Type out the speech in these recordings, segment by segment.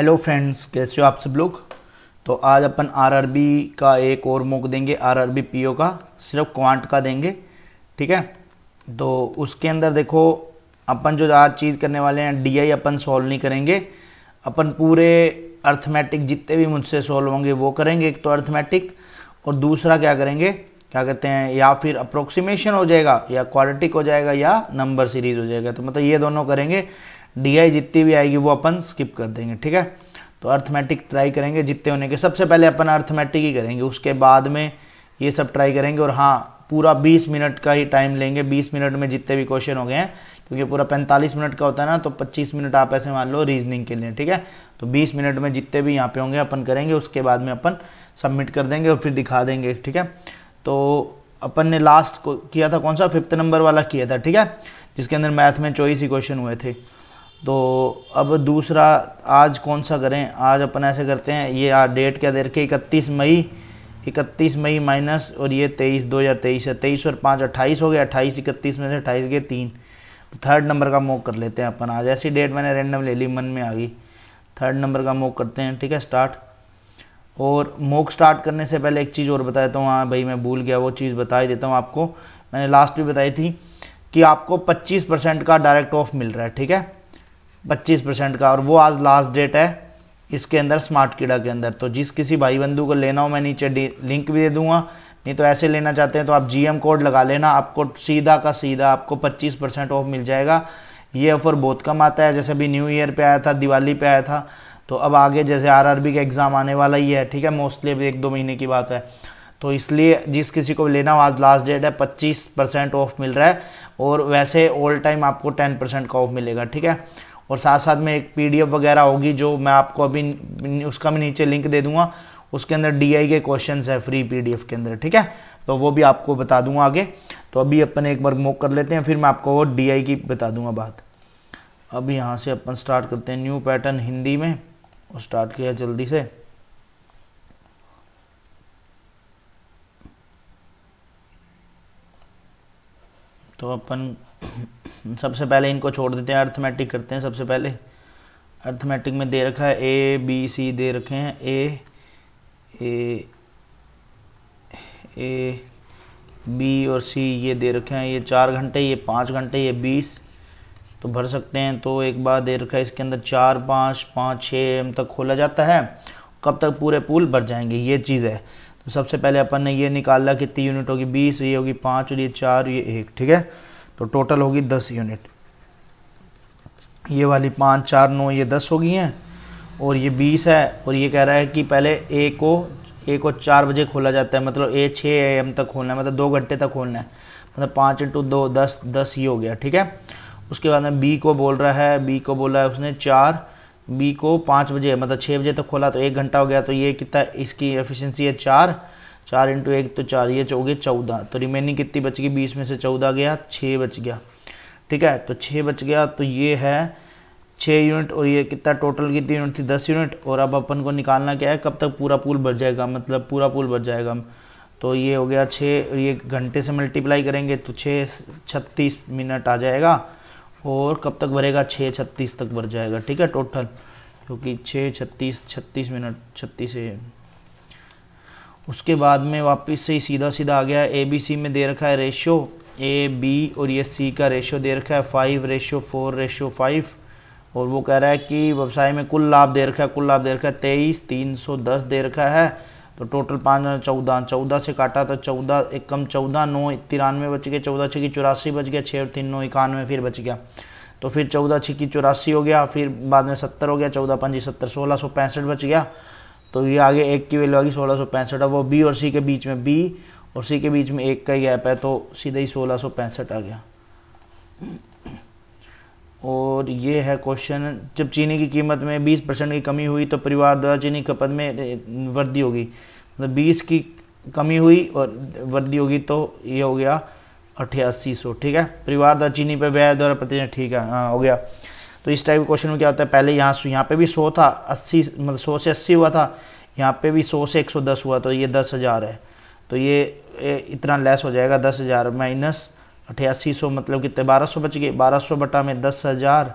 hello friends कैसे हो आप सब लोग तो आज अपन आरआरबी का एक और मोक देंगे आरआरबी पीओ का सिर्फ क्वांट का देंगे ठीक है तो उसके अंदर देखो अपन जो आज चीज़ करने वाले हैं डीआई अपन सॉल्व नहीं करेंगे अपन पूरे अर्थमेटिक जितने भी मुझसे सॉल्व होंगे वो करेंगे एक तो अर्थमेटिक और दूसरा क्या करेंगे क्या कहते हैं या फिर अप्रोक्सीमेशन हो जाएगा या क्वालिटिक हो जाएगा या नंबर सीरीज हो जाएगा तो मतलब ये दोनों करेंगे डी जितनी भी आएगी वो अपन स्किप कर देंगे ठीक है तो अर्थमेटिक ट्राई करेंगे जितने होने के सबसे पहले अपन अर्थमेटिक ही करेंगे उसके बाद में ये सब ट्राई करेंगे और हाँ पूरा 20 मिनट का ही टाइम लेंगे 20 मिनट में जितने भी क्वेश्चन हो गए हैं क्योंकि पूरा 45 मिनट का होता है ना तो 25 मिनट आप ऐसे मान लो रीजनिंग के लिए ठीक है तो 20 मिनट में जितने भी यहाँ पे होंगे अपन करेंगे उसके बाद में अपन सबमिट कर देंगे और फिर दिखा देंगे ठीक है तो अपन ने लास्ट किया था कौन सा फिफ्थ नंबर वाला किया था ठीक है जिसके अंदर मैथ में चौबीस ही क्वेश्चन हुए थे तो अब दूसरा आज कौन सा करें आज अपन ऐसे करते हैं ये आज डेट क्या दे रखी इकतीस मई इकतीस मई माइनस और ये तेईस दो हज़ार तेईस है तेईस और पाँच अट्ठाईस हो गया अट्ठाईस इकतीस में से अट्ठाईस गए तीन तो थर्ड नंबर का मोक कर लेते हैं अपन आज ऐसी डेट मैंने रेंडम ले ली मन में आ गई थर्ड नंबर का मोक करते हैं ठीक है स्टार्ट और मोक स्टार्ट करने से पहले एक चीज़ और बता देता हूँ हाँ भाई मैं भूल गया वो चीज़ बता ही देता हूँ आपको मैंने लास्ट भी बताई थी कि आपको 25 परसेंट का डायरेक्ट ऑफ मिल रहा है ठीक है पच्चीस परसेंट का और वो आज लास्ट डेट है इसके अंदर स्मार्ट कीड़ा के अंदर तो जिस किसी भाई बंधु को लेना हो मैं नीचे लिंक भी दे दूंगा नहीं तो ऐसे लेना चाहते हैं तो आप जीएम कोड लगा लेना आपको सीधा का सीधा आपको 25 परसेंट ऑफ मिल जाएगा ये ऑफर बहुत कम आता है जैसे अभी न्यू ईयर पे आया था दिवाली पे आया था तो अब आगे जैसे आरआरबी का एग्ज़ाम आने वाला ही है ठीक है मोस्टली अभी एक दो महीने की बात है तो इसलिए जिस किसी को लेना हो आज लास्ट डेट है पच्चीस परसेंट ऑफ मिल रहा है और वैसे ऑल टाइम आपको टेन परसेंट का ऑफ मिलेगा ठीक है और साथ साथ में एक पीडीएफ वगैरह होगी जो मैं आपको अभी उसका भी नीचे लिंक दे दूंगा उसके अंदर डीआई के क्वेश्चंस है फ्री पीडीएफ के अंदर ठीक है तो वो भी आपको बता दूंगा आगे तो अभी अपन एक बार मोक कर लेते हैं फिर मैं आपको वो डी की बता दूंगा बात अभी यहाँ से अपन स्टार्ट करते हैं न्यू पैटर्न हिंदी में स्टार्ट किया जल्दी से तो अपन सबसे पहले इनको छोड़ देते हैं अर्थमेटिक करते हैं सबसे पहले अर्थमेटिक में दे रखा है ए बी सी दे रखे हैं ए ए ए बी और सी ये दे रखे हैं ये चार घंटे ये पाँच घंटे ये बीस तो भर सकते हैं तो एक बार दे रखा है इसके अंदर चार पाँच पाँच छः एम तक खोला जाता है कब तक पूरे पूल भर जाएंगे ये चीज़ है तो सबसे पहले अपन ने ये निकाला कितनी यूनिट होगी बीस ये होगी पाँच और ये चार ये एक ठीक है तो टोटल होगी दस यूनिट ये वाली पाँच चार नौ ये दस हो गई हैं और ये बीस है और ये कह रहा है कि पहले ए को ए को चार बजे खोला जाता है मतलब ए छः ए एम तक खोलना है मतलब दो घंटे तक खोलना है मतलब पाँच इंटू दो दस दस ही हो गया ठीक है उसके बाद में बी को बोल रहा है बी को बोला है उसने चार बी को पाँच बजे मतलब छः बजे तक खोला तो एक घंटा हो गया तो ये कितना इसकी एफिशिएंसी है चार चार इंटू एक तो चार ये चौगे चौदह तो रिमेनिंग कितनी बच गई बीस में से चौदह गया छः बच गया ठीक है तो छः बच गया तो ये है छः यूनिट और ये कितना टोटल कितनी यूनिट थी दस यूनिट और अब अपन को निकालना क्या है कब तक पूरा पूल भर जाएगा मतलब पूरा पूल भर जाएगा तो ये हो गया छः ये घंटे से मल्टीप्लाई करेंगे तो छः छत्तीस मिनट आ जाएगा और कब तक भरेगा छः छत्तीस तक भर जाएगा ठीक है टोटल क्योंकि छः छत्तीस छत्तीस मिनट छत्तीस उसके बाद में वापस से ही सीधा सीधा आ गया ए बी सी में दे रखा है रेशो ए बी और ये सी का रेशो दे रखा है five ratio four ratio five और वो कह रहा है कि व्यवसाय में कुल लाभ दे रखा है कुल लाभ दे रखा है तेईस तीन सौ दस दे रखा है तो टोटल पाँच चौदह चौदह से काटा तो चौदह एक कम चौदह नौ तिरानवे बच गए चौदह छिकी चौरासी बच गया छः तीन नौ इक्यानवे फिर बच गया तो फिर चौदह छिकी चौरासी हो गया फिर बाद में सत्तर हो गया चौदह पाँच सत्तर सोलह सौ पैंसठ बच गया तो ये आगे एक की वैल्यू आ गई सोलह सौ पैंसठ अब वो बी और सी के बीच में बी और सी के बीच में एक का ही गैप है तो सीधे ही सोलह सौ पैंसठ आ गया और ये है क्वेश्चन जब चीनी की कीमत में बीस परसेंट की कमी हुई तो परिवार द्वारा चीनी खपत में वृद्धि होगी मतलब बीस की कमी हुई और वृद्धि होगी तो ये हो गया अठासी सौ ठीक है परिवार द्वारा चीनी पर व्यय द्वारा प्रतिशत ठीक है हाँ हो गया तो इस टाइप के क्वेश्चन में क्या होता है पहले यहाँ यहाँ पे भी सौ था अस्सी मतलब सौ से अस्सी हुआ था यहाँ पे भी सौ से एक सौ दस हुआ तो ये दस हज़ार है तो ये इतना लेस हो जाएगा दस हज़ार माइनस अठासी सौ मतलब कितने बारह सौ बच गए बारह सौ बटा में दस हज़ार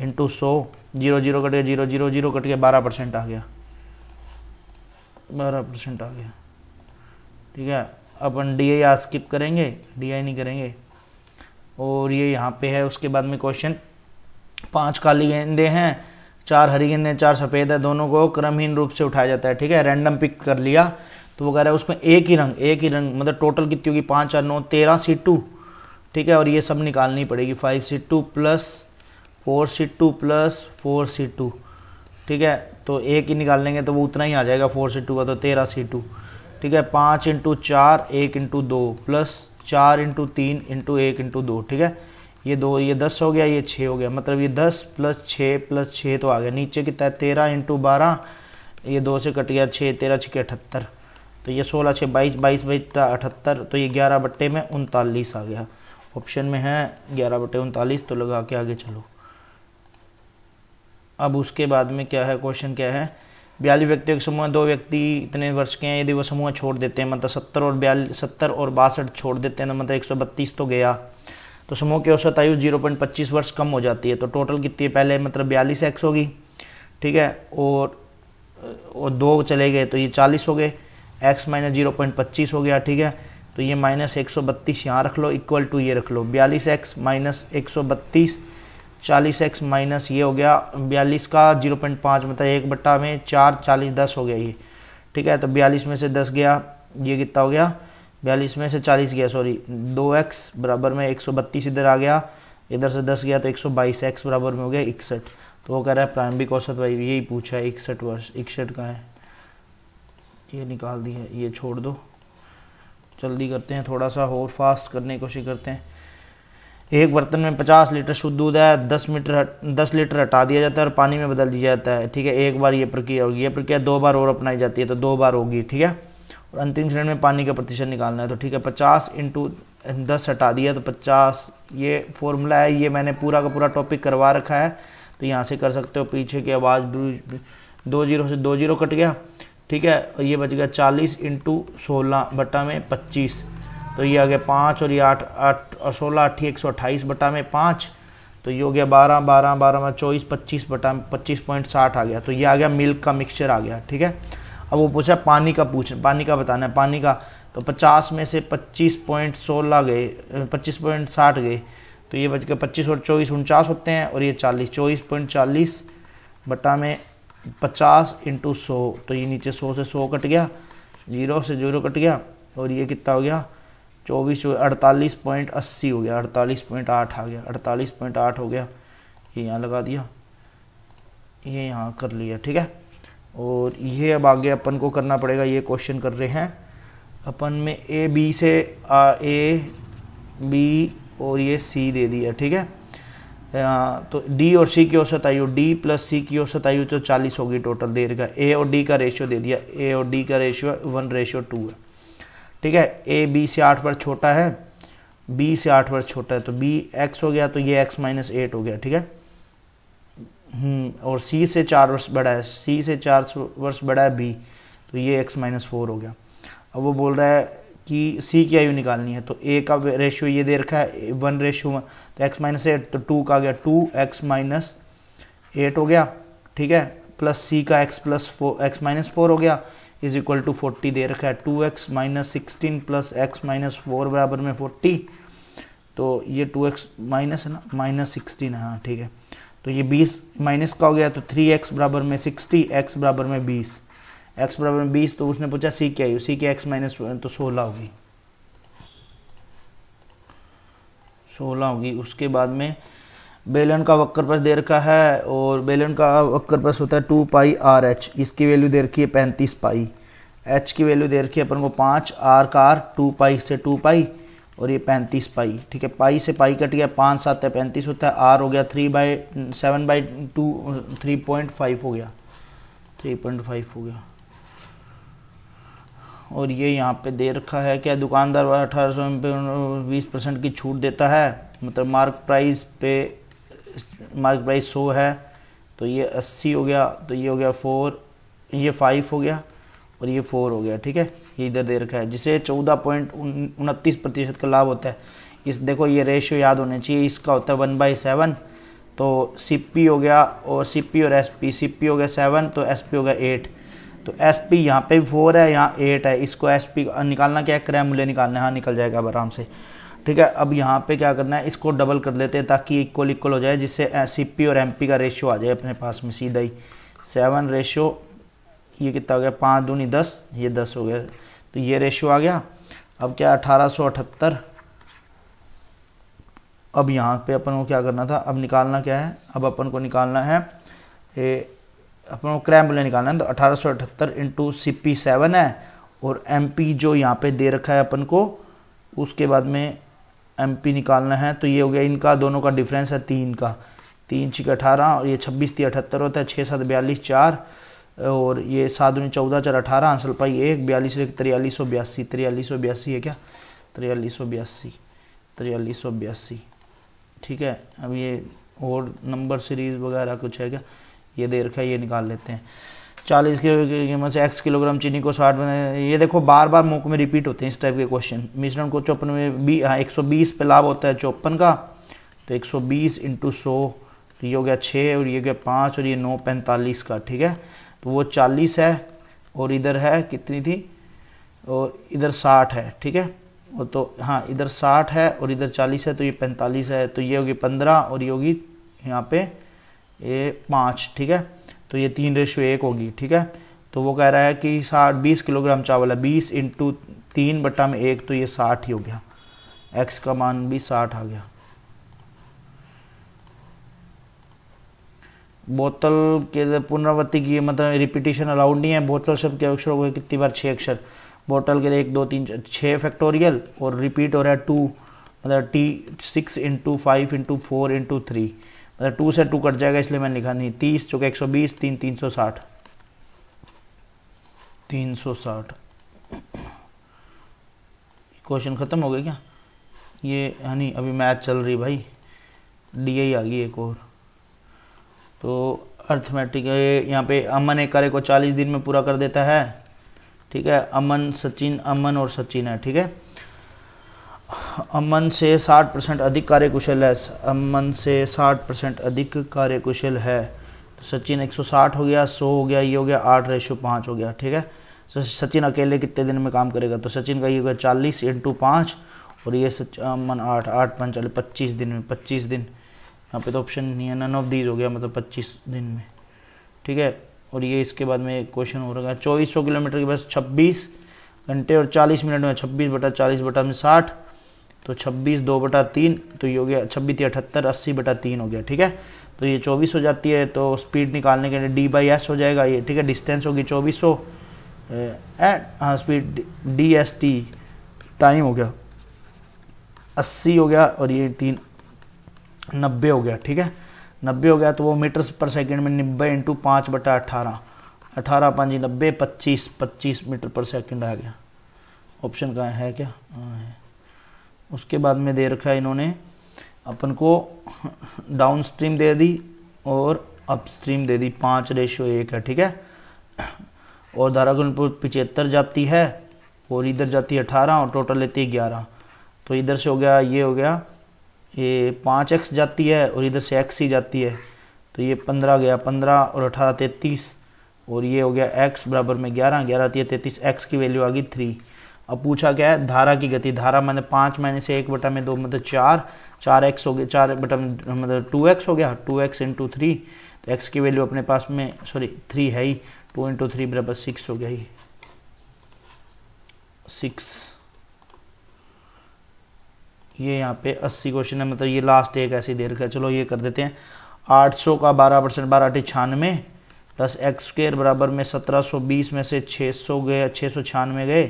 इंटू सौ जीरो जीरो कट गया जीरो जीरो जीरो कट गया बारह परसेंट आ गया बारह परसेंट आ गया ठीक है अपन डी आई स्किप करेंगे डी आई नहीं करेंगे और ये यहाँ पे है उसके बाद में क्वेश्चन पांच काली गेंदे हैं चार हरी गेंदे चार सफ़ेद है दोनों को क्रमहीन रूप से उठाया जाता है ठीक है रैंडम पिक कर लिया तो वो कह रहा है उसमें एक ही रंग एक ही रंग मतलब टोटल कितनी होगी पाँच चार नौ तेरह सी टू ठीक है और ये सब निकालनी पड़ेगी five C two plus four C two plus four C two ठीक है तो एक ही निकाल लेंगे तो वो उतना ही आ जाएगा फोर सी टू का तो तेरह सी टू ठीक है पाँच इंटू चार एक इंटू दो प्लस चार इंटू तीन इंटू एक इंटू दो ठीक है ये दो ये दस हो गया ये छः हो गया मतलब ये दस प्लस छः प्लस छः तो आ गया नीचे कितना है तेरह इंटू बारह ये दो से कट गया छः तेरह छः अठहत्तर तो ये सोलह छः बाईस बाईस बटा अठहत्तर तो ये ग्यारह बट्टे में उनतालीस आ गया ऑप्शन में है ग्यारह बटे उनतालीस तो लगा के आगे चलो अब उसके बाद में क्या है क्वेश्चन क्या है बयालीस व्यक्तियों के समूह दो व्यक्ति इतने वर्ष के हैं यदि वो समूह छोड़ देते हैं मतलब सत्तर और बयालीस सत्तर और बासठ छोड़ देते हैं तो मतलब एक सौ बत्तीस तो गया तो समूह की औसत आयु जीरो पॉइंट पच्चीस वर्ष कम हो जाती है तो टोटल कितनी है पहले मतलब बयालीस एक्स होगी ठीक है और और दो चले गए तो ये चालीस हो गए एक्स माइनस जीरो पॉइंट पच्चीस हो गया ठीक है तो ये माइनस एक सौ बत्तीस यहाँ रख लो इक्वल टू ये रख लो बयालीस एक्स माइनस एक सौ बत्तीस चालीस एक्स माइनस ये हो गया बयालीस का जीरो पॉइंट पाँच मतलब एक बट्टा में चार चालीस दस हो गया ये ठीक है तो बयालीस में से दस गया ये कितना हो गया बयालीस में से चालीस गया सॉरी दो एक्स बराबर में एक सौ बत्तीस इधर आ गया इधर से दस गया तो एक सौ बाईस एक्स बराबर में हो गया इकसठ तो वो कह रहा है प्रारंभिक औसत भाई यही पूछा है इकसठ वर्ष इकसठ का है ये निकाल दिया ये छोड़ दो जल्दी करते हैं थोड़ा सा और फास्ट करने की कोशिश करते हैं एक बर्तन में 50 लीटर शुद्ध दूध है 10 मीटर 10 लीटर हटा दिया जाता है और पानी में बदल दिया जाता है ठीक है एक बार ये प्रक्रिया होगी ये प्रक्रिया दो बार और अपनाई जाती है तो दो बार होगी ठीक है और अंतिम चरण में पानी का प्रतिशत निकालना है तो ठीक है पचास इंटू दस हटा दिया तो पचास ये फॉर्मूला है ये मैंने पूरा का पूरा टॉपिक करवा रखा है तो यहाँ से कर सकते हो पीछे की आवाज़ दो जीरो से दो जीरो कट गया ठीक है और ये बच गया चालीस इंटू सोलह बटा में पच्चीस तो ये आ गया पाँच और ये आठ आठ और सोलह अट्ठी एक सौ अट्ठाईस बटा में पाँच तो ये हो गया बारह बारह बारह में चौबीस पच्चीस बटा पच्चीस पॉइंट साठ आ गया तो ये आ गया मिल्क का मिक्सचर आ गया ठीक है अब वो पूछा पानी का पूछ पानी का बताना है पानी का तो पचास में से पच्चीस पॉइंट सोलह गए पच्चीस पॉइंट साठ गए तो ये बच गए पच्चीस और चौबीस उनचास होते हैं और ये चालीस चौबीस पॉइंट चालीस बटा में पचास इंटू सौ तो ये नीचे सौ से सौ कट गया जीरो से जीरो कट गया और ये कितना हो गया चौबीस अड़तालीस पॉइंट अस्सी हो गया अड़तालीस पॉइंट आठ आ गया अड़तालीस पॉइंट आठ हो गया ये यहाँ लगा दिया ये यहाँ कर लिया ठीक है और ये अब आगे अपन को करना पड़ेगा ये क्वेश्चन कर रहे हैं अपन में ए बी से आ, ए बी और ये सी दे दिया ठीक है आ, तो डी और सी की औसत आयु डी प्लस सी की औसत आयु तो 40 होगी टोटल देर का ए और डी का रेशियो दे दिया ए और डी का रेशियो वन रेशियो टू है ठीक है ए बी से आठ वर्ष छोटा है बी से आठ वर्ष छोटा है तो बी एक्स हो गया तो ये एक्स माइनस एट हो गया ठीक है हम्म, और सी से चार वर्ष बड़ा है सी से चार वर्ष बड़ा है बी तो ये एक्स माइनस फोर हो गया अब वो बोल रहा है कि सी की आयु निकालनी है तो ए का रेशियो ये दे रखा है वन रेशियो वन तो एक्स माइनस एट तो टू का आ गया टू एक्स माइनस एट हो गया ठीक है प्लस सी का x plus four x minus four हो गया इज इक्वल टू फोर्टी दे रखा है two x minus sixteen plus x minus four बराबर में फोर्टी तो ये टू एक्स माइनस है ना माइनस सिक्सटीन है हाँ ठीक है तो ये 20 माइनस का हो गया तो 3x बराबर में 60x बराबर में 20 x बराबर में 20 तो उसने पूछा सी क्या है सी तो के x माइनस तो 16 होगी 16 होगी उसके बाद में बेलन का वक्कर पस दे रखा है और बेलन का वक्कर पस होता है टू पाई आर एच इसकी वैल्यू दे रखी है पैंतीस पाई एच की वैल्यू दे रखी है अपन को पाँच आर का आर टू पाई से टू पाई और ये पैंतीस पाई ठीक है पाई से पाई कट गया पाँच सात है पैंतीस होता है आर हो गया three by seven by two three point five हो गया थ्री पॉइंट फाइव हो गया और ये यहाँ पे दे रखा है क्या दुकानदार अठारह सौ पे बीस परसेंट की छूट देता है मतलब मार्क प्राइस पे मार्क प्राइस सौ है तो ये अस्सी हो गया तो ये हो गया फोर ये फाइव हो गया और ये फोर हो गया ठीक है ये इधर दे रखा है जिसे चौदह पॉइंट उनतीस प्रतिशत का लाभ होता है इस देखो ये रेशियो याद होने चाहिए इसका होता है वन बाई सेवन तो सी हो गया और सी और एस पी सी हो गया सेवन तो एस हो गया एट तो एस पी यहाँ पे भी फोर है यहाँ एट है इसको एस पी निकालना क्या है क्रय मूल्य निकालना है हाँ निकल जाएगा अब आराम से ठीक है अब यहाँ पे क्या करना है इसको डबल कर लेते हैं ताकि इक्वल इक्वल हो जाए जिससे सी पी और एम पी का रेशियो आ जाए अपने पास में सीधा ही सेवन रेशियो ये कितना हो गया पाँच दूनी दस ये दस हो गया तो ये रेशियो आ गया अब क्या अठारह अब यहाँ पे अपन को क्या करना था अब निकालना क्या है अब अपन को निकालना है ए, अपन को क्रैम्बुलर निकालना है तो अठारह सौ अठहत्तर सी पी सेवन है और एम पी जो यहाँ पे दे रखा है अपन को उसके बाद में एम पी निकालना है तो ये हो गया इनका दोनों का डिफरेंस है तीन का तीन छः अठारह और ये छब्बीस तीन अठहत्तर होता है छः सात बयालीस चार और ये सात दुनी चौदह चार अठारह आंसर पाई एक बयालीस एक तिरयालीस सौ बयासी तिरयालीस सौ बयासी है क्या तिरयालीस सौ बयासी तिरयालीस सौ बयासी ठीक है अब ये और नंबर सीरीज वगैरह कुछ है क्या ये दे रखा है ये निकाल लेते हैं चालीस किलो कीमत से एक्स किलोग्राम चीनी को साठ में ये देखो बार बार मुख में रिपीट होते हैं इस टाइप के क्वेश्चन मिश्रण को चौपन में बी हाँ एक सौ बीस पे लाभ होता है चौपन का तो एक सौ बीस इंटू सौ तो ये हो गया छः और ये हो गया पाँच और ये नौ पैंतालीस का ठीक है तो वो चालीस है और इधर है कितनी थी और इधर साठ है ठीक है और तो हाँ इधर साठ है और इधर चालीस है तो ये पैंतालीस है तो ये होगी पंद्रह और ये होगी यहाँ पे ये पाँच ठीक है तो ये तीन रेशो एक होगी ठीक है तो वो कह रहा है कि साठ बीस किलोग्राम चावल है बीस इंटू तीन बट्टा में एक तो ये साठ ही हो गया एक्स का मान भी साठ आ गया बोतल के पुनरावृत्ति की मतलब रिपीटेशन अलाउड नहीं है बोतल शब्द के अक्षर हो गए कितनी बार छः अक्षर बोतल के एक दो तीन छः फैक्टोरियल और रिपीट हो रहा है टू मतलब T six into five into four into three मतलब टू से टू कट जाएगा इसलिए मैंने लिखा नहीं तीस चूंकि एक सौ बीस तीन तीन सौ साठ तीन सौ साठ क्वेश्चन ख़त्म हो गया क्या ये यानी अभी मैथ चल रही भाई डी आई आ गई एक और तो अर्थमेटिक यहाँ पे अमन एक कार्य को चालीस दिन में पूरा कर देता है ठीक है अमन सचिन अमन और सचिन है ठीक है अमन से साठ परसेंट अधिक कार्यकुशल है अमन से साठ परसेंट अधिक कार्यकुशल है तो सचिन एक सौ साठ हो गया सौ हो गया ये हो गया आठ रेशो पाँच हो गया ठीक है तो सचिन अकेले कितने दिन में काम करेगा तो सचिन का ये होगा चालीस इंटू पाँच और ये सच अमन आठ आठ पंचाली पच्चीस दिन में पच्चीस दिन यहाँ पे तो ऑप्शन नहीं है नन ऑफ दीज हो गया मतलब पच्चीस दिन में ठीक है और ये इसके बाद में क्वेश्चन हो रहा है चौबीस सौ किलोमीटर के बस छब्बीस घंटे और चालीस मिनट में छब्बीस बटा चालीस बटा में साठ तो छब्बीस दो बटा तीन तो ये हो गया छब्बीस अठहत्तर अस्सी बटा तीन हो गया ठीक है तो ये चौबीस हो जाती है तो स्पीड निकालने के लिए डी बाई एस हो जाएगा ये ठीक है डिस्टेंस होगी चौबीस सौ एंड हाँ speed D S T time हो गया अस्सी हो गया और ये तीन नब्बे हो गया ठीक है नब्बे हो गया तो वो मीटर पर सेकेंड में नब्बे इंटू पाँच बटा अठारह अठारह पाँच नब्बे पच्चीस पच्चीस मीटर पर सेकेंड आ गया ऑप्शन कहाँ है क्या हाँ है उसके बाद में दे रखा है इन्होंने अपन को डाउन स्ट्रीम दे दी और अप स्ट्रीम दे दी पाँच रेशो एक है ठीक है और धारा गुणपुर पिचहत्तर जाती है और इधर जाती है अठारह और टोटल लेती है ग्यारह तो इधर से हो गया ये हो गया ये पाँच एक्स जाती है और इधर से एक्स ही जाती है तो ये पंद्रह गया पंद्रह और अठारह तैतीस और ये हो गया एक्स बराबर में ग्यारह ग्यारह तीस तैतीस एक्स की वैल्यू आ गई थ्री अब पूछा क्या है धारा की गति धारा मैंने पाँच महीने से एक बटा में दो मतलब चार चार एक्स हो गया चार बटा में मतलब टू एक्स हो गया टू एक्स इंटू थ्री तो एक्स की वैल्यू अपने पास में सॉरी थ्री है ही टू इंटू थ्री बराबर सिक्स हो गया ही सिक्स ये यहाँ पे 80 क्वेश्चन है मतलब ये लास्ट एक ऐसी देर का चलो ये कर देते हैं 800 का 12 परसेंट बारह अठे छियानवे प्लस एक्स स्क्र बराबर में 1720 में से 600 गए छः सौ छानवे गए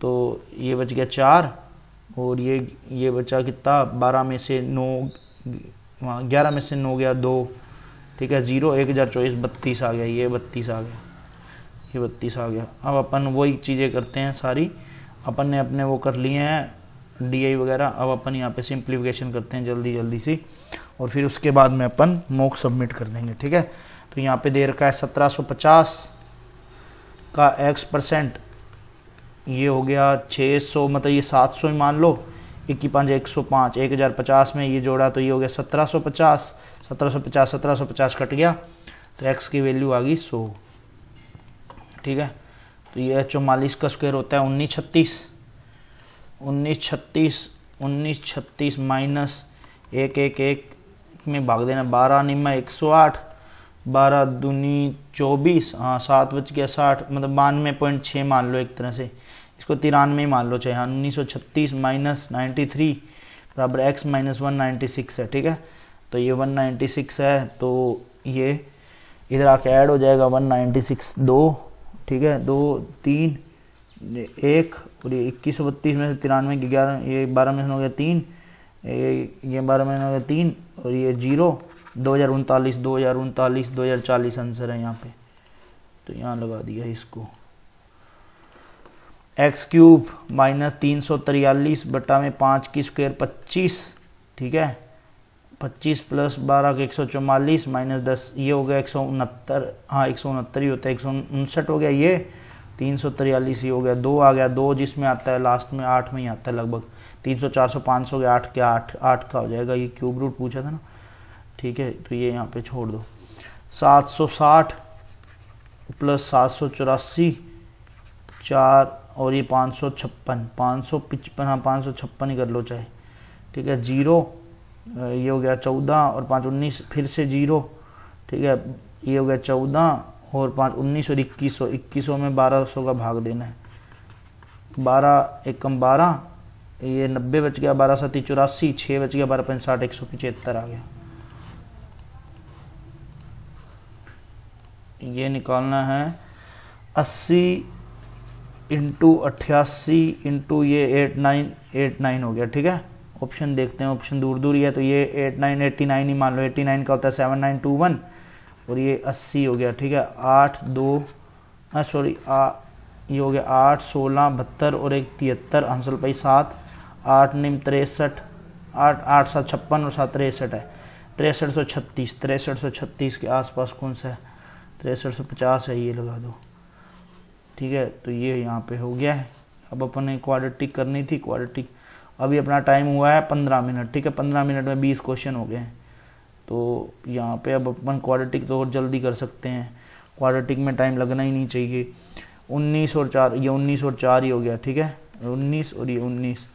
तो ये बच गया चार और ये ये बचा कितना बारह में से नौ वहाँ ग्यारह में से नौ गया दो ठीक है जीरो एक हज़ार चौबीस बत्तीस आ गया ये बत्तीस आ गया ये बत्तीस आ गया अब अपन वही चीज़ें करते हैं सारी अपन ने अपने वो कर लिए हैं डी वगैरह अब अपन यहाँ पे सिंप्लीफिकेशन करते हैं जल्दी जल्दी सी और फिर उसके बाद में अपन मोक सबमिट कर देंगे ठीक है तो यहाँ पे दे रखा है 1750 का एक्स परसेंट ये हो गया 600 मतलब ये 700 ही मान लो इक्की पाँच एक सौ पाँच एक हज़ार पचास में ये जोड़ा तो ये हो गया सत्रह सौ पचास सत्रह सौ पचास सत्रह सौ पचास कट गया तो एक्स की वैल्यू आ गई सौ ठीक है तो ये चौवालीस का स्क्वायर होता है उन्नीस छत्तीस उन्नीस छत्तीस उन्नीस छत्तीस माइनस एक एक एक में भाग देना बारह निम्मा एक सौ आठ बारह दूनी चौबीस हाँ सात बज गया साठ मतलब बानवे पॉइंट छः मान लो एक तरह से इसको तिरानवे मान लो चाहे हाँ उन्नीस सौ छत्तीस माइनस नाइन्टी थ्री बराबर x minus one ninety six है ठीक है तो ये वन नाइन्टी सिक्स है तो ये इधर आके ऐड हो जाएगा वन नाइन्टी सिक्स दो ठीक है दो तीन एक और ये इक्कीस बत्तीस में से तिरानवे ग्यारह ये बारह में से हो गया तीन ये बारह में हो गया तीन और ये जीरो दो हज़ार उनतालीस दो हज़ार उनतालीस दो हज़ार चालीस आंसर है यहाँ पे तो यहाँ लगा दिया इसको एक्स क्यूब माइनस तीन सौ तिरयालीस बटा में पाँच की स्क्वेयर पच्चीस ठीक है पच्चीस प्लस बारह एक सौ चौवालीस माइनस दस ये हो गया एक सौ उनहत्तर हाँ एक सौ उनहत्तर ही होता है एक सौ उनसठ हो गया ये तीन सौ तिरयालीस ये हो गया दो आ गया दो जिसमें आता है लास्ट में आठ में ही आता है लगभग तीन सौ चार सौ पाँच सौ गया आठ क्या आठ आठ का हो जाएगा ये क्यूब रूट पूछा था ना ठीक है तो ये यहाँ पे छोड़ दो सात सौ साठ प्लस सात सौ चौरासी चार और ये पाँच सौ छप्पन पाँच सौ पचपन हाँ पाँच सौ छप्पन ही कर लो चाहे ठीक है जीरो ये हो गया चौदह और पाँच उन्नीस फिर से जीरो ठीक है ये हो गया चौदह और पाँच उन्नीस और इक्कीस सौ इक्कीस सौ में बारह सौ का भाग देना है बारह एक कम बारह ये नब्बे बच गया बारह सती चौरासी छः बच गया बारह पंच साठ एक सौ पिछहत्तर आ गया ये निकालना है अस्सी इंटू अट्ठासी इंटू ये एट नाइन एट नाइन हो गया ठीक है ऑप्शन देखते हैं ऑप्शन दूर दूर ही है तो ये एट नाइन एट्टी नाइन ही मान लो एट्टी नाइन का होता है सेवन नाइन टू वन और ये अस्सी हो गया ठीक है आठ दो हाँ सॉरी आ ये हो गया आठ सोलह बहत्तर और एक तिहत्तर हंसल पाई सात आठ निम तिरसठ आठ आठ सात छप्पन और सात तिरसठ है तिरसठ सौ छत्तीस तिरसठ सौ छत्तीस के आसपास कौन सा है तिरसठ सौ पचास है ये लगा दो ठीक है तो ये यहाँ पे हो गया है अब अपने क्वालिटी क्वाड्रेटिक करनी थी क्वाड्रेटिक अभी अपना टाइम हुआ है पंद्रह मिनट ठीक है पंद्रह मिनट में बीस क्वेश्चन हो गए हैं तो यहाँ पे अब अपन क्वाड्रेटिक तो और जल्दी कर सकते हैं क्वाड्रेटिक में टाइम लगना ही नहीं चाहिए उन्नीस और चार ये उन्नीस और चार ही हो गया ठीक है उन्नीस और ये उन्नीस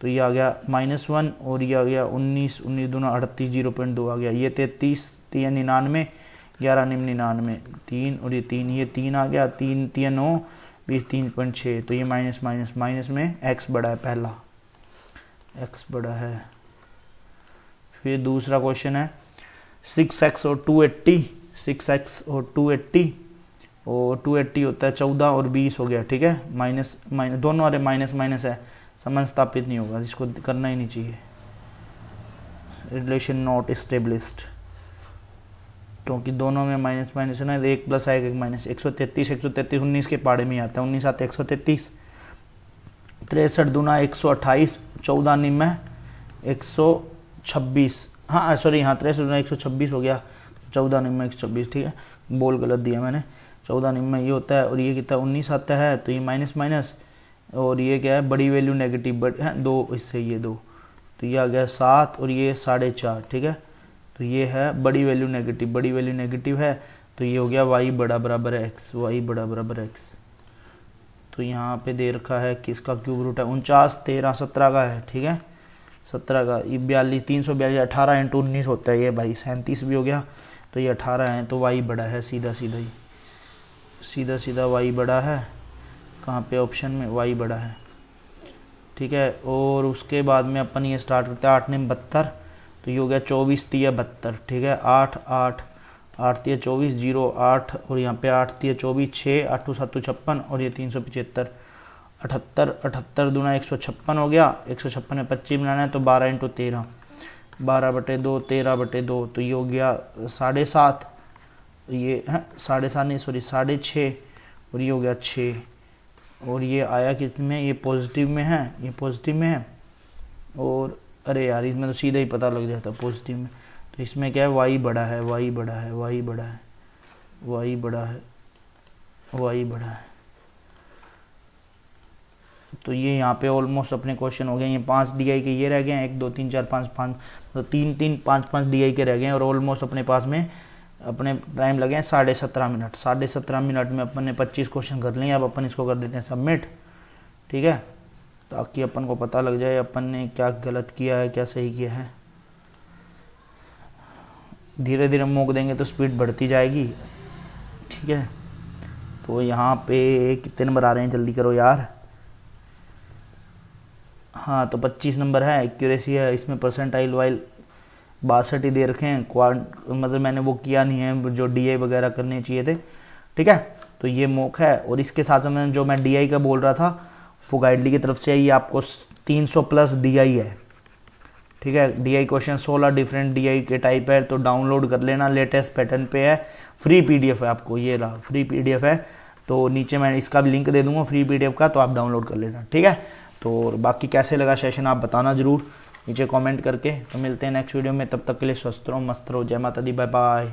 तो ये आ गया माइनस वन और ये आ गया उन्नीस उन्नीस दोनों अड़तीस जीरो पॉइंट दो आ गया ये तैतीस तीन निन्यानवे ग्यारह निम्न निन्यानवे तीन और ये तीन ये तीन आ गया तीन तीन नौ बीस तीन पॉइंट छः तो ये माइनस माइनस माइनस में एक्स बड़ा है पहला एक्स बड़ा है फिर दूसरा क्वेश्चन है सिक्स एक्स और टू एट्टी सिक्स एक्स और टू एट्टी और टू एट्टी होता है चौदह और बीस हो गया ठीक है माइनस माइनस दोनों अरे माइनस माइनस है समझ स्थापित नहीं होगा इसको करना ही नहीं चाहिए रिलेशन नॉट इस्टेब्लिस्ड क्योंकि दोनों में माइनस माइनस है ना एक प्लस आएगा एक माइनस एक सौ तैतीस एक सौ तैतीस उन्नीस के पाड़े में आता है उन्नीस आते एक सौ तैतीस तिरसठ दुना एक सौ अट्ठाईस चौदह निम्न एक सौ छब्बीस हाँ सॉरी हाँ, हाँ तिरसठ दुना एक सौ छब्बीस हो गया चौदह निम्न एक सौ छब्बीस ठीक है बोल गलत दिया मैंने चौदह निम्न ये होता है और ये कितना उन्नीस आता है तो ये माइनस माइनस और ये क्या है बड़ी वैल्यू नेगेटिव बट है दो इससे ये दो तो ये आ गया सात और ये साढ़े चार ठीक है तो ये है बड़ी वैल्यू नेगेटिव बड़ी वैल्यू नेगेटिव है तो ये हो गया वाई बड़ा बराबर एक्स वाई बड़ा बराबर एक्स तो यहाँ पे दे रखा है किसका क्यूब रूट है उनचास तेरह सत्रह का है ठीक है सत्रह का ये बयालीस तीन सौ बयालीस अठारह इंटू उन्नीस होता है ये भाई सैंतीस भी हो गया तो ये अठारह है तो वाई बड़ा है सीधा सीधा ही सीधा सीधा वाई बड़ा है कहाँ पे ऑप्शन में वाई बड़ा है ठीक है और उसके बाद में अपन ये स्टार्ट करते हैं आठ नीम बहत्तर तो ये हो गया चौबीस तीय बहत्तर ठीक है आठ आठ आठ तीय चौबीस जीरो आठ और यहाँ पे आठ तीय चौबीस छः आठ सात छप्पन और ये तीन सौ पचहत्तर अठहत्तर अठहत्तर दूना एक सौ छप्पन हो गया एक सौ छप्पन में पच्चीस बनाना है तो बारह इंटू तेरह बारह बटे दो तेरह बटे दो तो ये हो गया साढ़े सात ये है हाँ, साढ़े सात नहीं सॉरी साढ़े छः और ये हो गया छः और ये आया किस में ये पॉजिटिव में है ये पॉजिटिव में है और अरे यार इसमें तो सीधा ही पता लग जाता पॉजिटिव में तो इसमें क्या है वाई बड़ा है वाई बड़ा है वाई बड़ा है वाई बड़ा है वाई बड़ा है तो ये यहाँ पे ऑलमोस्ट अपने क्वेश्चन हो गए ये पांच डीआई के ये रह गए हैं एक दो तीन चार पाँच पाँच तो तीन तीन पाँच पाँच डीआई के रह गए हैं और ऑलमोस्ट अपने पास में अपने टाइम लगे हैं साढ़े सत्रह मिनट साढ़े सत्रह मिनट में अपन ने पच्चीस क्वेश्चन कर लिए अब अपन इसको कर देते हैं सबमिट ठीक है ताकि अपन को पता लग जाए अपन ने क्या गलत किया है क्या सही किया है धीरे धीरे मोक देंगे तो स्पीड बढ़ती जाएगी ठीक है तो यहाँ पे कितने नंबर आ रहे हैं जल्दी करो यार हाँ तो 25 नंबर है एक्यूरेसी है इसमें परसेंटाइल वाइल बासठ ही दे रखे हैं क्वांट मतलब मैंने वो किया नहीं है जो डी वगैरह करने चाहिए थे ठीक है तो ये मोक है और इसके साथ में जो मैं डी का बोल रहा था वो गाइडली की तरफ से ये आपको 300 प्लस डी है ठीक है डी क्वेश्चन 16 डिफरेंट डी के टाइप है तो डाउनलोड कर लेना लेटेस्ट पैटर्न पे है फ्री एफ है आपको ये रहा फ्री एफ है तो नीचे मैं इसका भी लिंक दे दूंगा फ्री एफ का तो आप डाउनलोड कर लेना ठीक है तो बाकी कैसे लगा सेशन आप बताना ज़रूर नीचे कमेंट करके तो मिलते हैं नेक्स्ट वीडियो में तब तक के लिए स्वस्थ रहो मस्त रहो जय माता दी बाय बाय